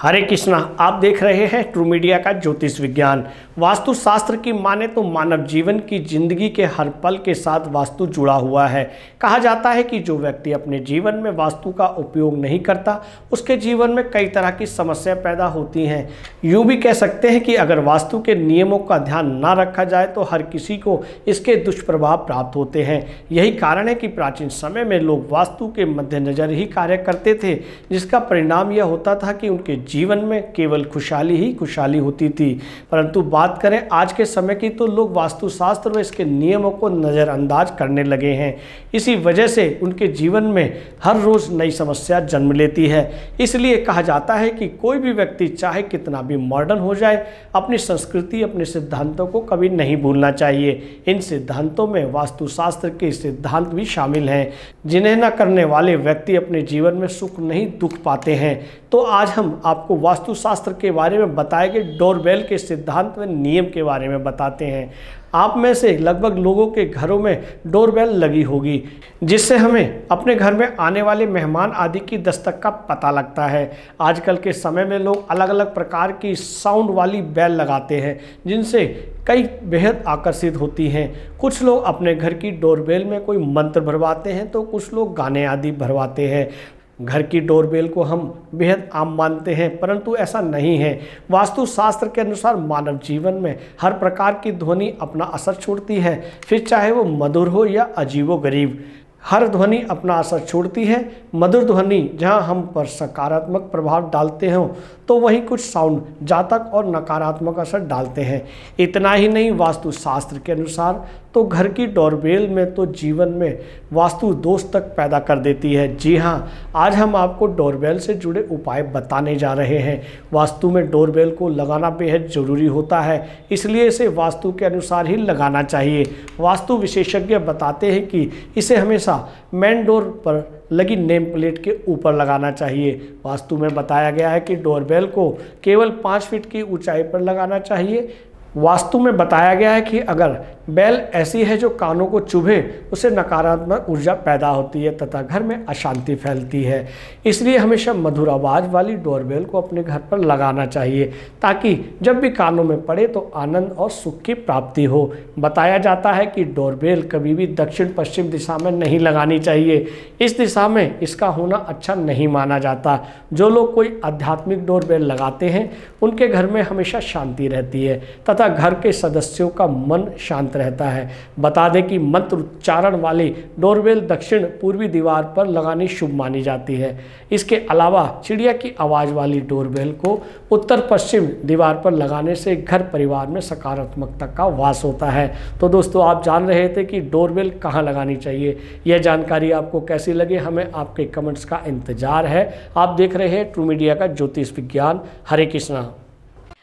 हरे कृष्णा आप देख रहे हैं ट्रू मीडिया का ज्योतिष विज्ञान वास्तुशास्त्र की माने तो मानव जीवन की जिंदगी के हर पल के साथ वास्तु जुड़ा हुआ है कहा जाता है कि जो व्यक्ति अपने जीवन में वास्तु का उपयोग नहीं करता उसके जीवन में कई तरह की समस्या पैदा होती हैं यूँ भी कह सकते हैं कि अगर वास्तु के नियमों का ध्यान ना रखा जाए तो हर किसी को इसके दुष्प्रभाव प्राप्त होते हैं यही कारण है कि प्राचीन समय में लोग वास्तु के मद्देनज़र ही कार्य करते थे जिसका परिणाम यह होता था कि उनके जीवन में केवल खुशहाली ही खुशहाली होती थी परंतु बात करें आज के समय की तो लोग वास्तुशास्त्र व इसके नियमों को नज़रअंदाज करने लगे हैं इसी वजह से उनके जीवन में हर रोज़ नई समस्या जन्म लेती है इसलिए कहा जाता है कि कोई भी व्यक्ति चाहे कितना भी मॉडर्न हो जाए अपनी संस्कृति अपने सिद्धांतों को कभी नहीं भूलना चाहिए इन सिद्धांतों में वास्तुशास्त्र के सिद्धांत भी शामिल हैं जिन्हें न करने वाले व्यक्ति अपने जीवन में सुख नहीं दुख पाते हैं तो आज हम आप आपको वास्तुशास्त्र के बारे में बताए गए डोरबेल के सिद्धांत व नियम के बारे में बताते हैं आप में से लगभग लोगों के घरों में डोरबेल लगी होगी जिससे हमें अपने घर में आने वाले मेहमान आदि की दस्तक का पता लगता है आजकल के समय में लोग अलग अलग प्रकार की साउंड वाली बेल लगाते हैं जिनसे कई बेहद आकर्षित होती हैं कुछ लोग अपने घर की डोरबेल में कोई मंत्र भरवाते हैं तो कुछ लोग गाने आदि भरवाते हैं घर की डोरबेल को हम बेहद आम मानते हैं परंतु ऐसा नहीं है वास्तुशास्त्र के अनुसार मानव जीवन में हर प्रकार की ध्वनि अपना असर छोड़ती है फिर चाहे वो मधुर हो या अजीबो गरीब हर ध्वनि अपना असर छोड़ती है मधुर ध्वनि जहां हम पर सकारात्मक प्रभाव डालते हों तो वहीं कुछ साउंड जातक और नकारात्मक असर डालते हैं इतना ही नहीं वास्तुशास्त्र के अनुसार तो घर की डोरबेल में तो जीवन में वास्तु दोष तक पैदा कर देती है जी हाँ आज हम आपको डोरबेल से जुड़े उपाय बताने जा रहे हैं वास्तु में डोरबेल को लगाना बेहद ज़रूरी होता है इसलिए इसे वास्तु के अनुसार ही लगाना चाहिए वास्तु विशेषज्ञ बताते हैं कि इसे हमेशा मेन डोर पर लगी नेम प्लेट के ऊपर लगाना चाहिए वास्तु में बताया गया है कि डोरबेल को केवल पाँच फीट की ऊंचाई पर लगाना चाहिए वास्तु में बताया गया है कि अगर बैल ऐसी है जो कानों को चुभे उसे नकारात्मक ऊर्जा पैदा होती है तथा घर में अशांति फैलती है इसलिए हमेशा मधुर आवाज़ वाली डोरबेल को अपने घर पर लगाना चाहिए ताकि जब भी कानों में पड़े तो आनंद और सुख की प्राप्ति हो बताया जाता है कि डोरबेल कभी भी दक्षिण पश्चिम दिशा में नहीं लगानी चाहिए इस दिशा में इसका होना अच्छा नहीं माना जाता जो लोग कोई आध्यात्मिक डोरबेल लगाते हैं उनके घर में हमेशा शांति रहती है तथा घर के सदस्यों का मन शांत रहता है बता दें कि मंत्र उच्चारण वाली डोरवेल दक्षिण पूर्वी दीवार पर लगानी शुभ मानी जाती है इसके अलावा चिड़िया की आवाज़ वाली डोरवेल को उत्तर पश्चिम दीवार पर लगाने से घर परिवार में सकारात्मकता का वास होता है तो दोस्तों आप जान रहे थे कि डोरवेल कहाँ लगानी चाहिए यह जानकारी आपको कैसी लगी हमें आपके कमेंट्स का इंतजार है आप देख रहे हैं ट्रू मीडिया का ज्योतिष विज्ञान हरे कृष्णा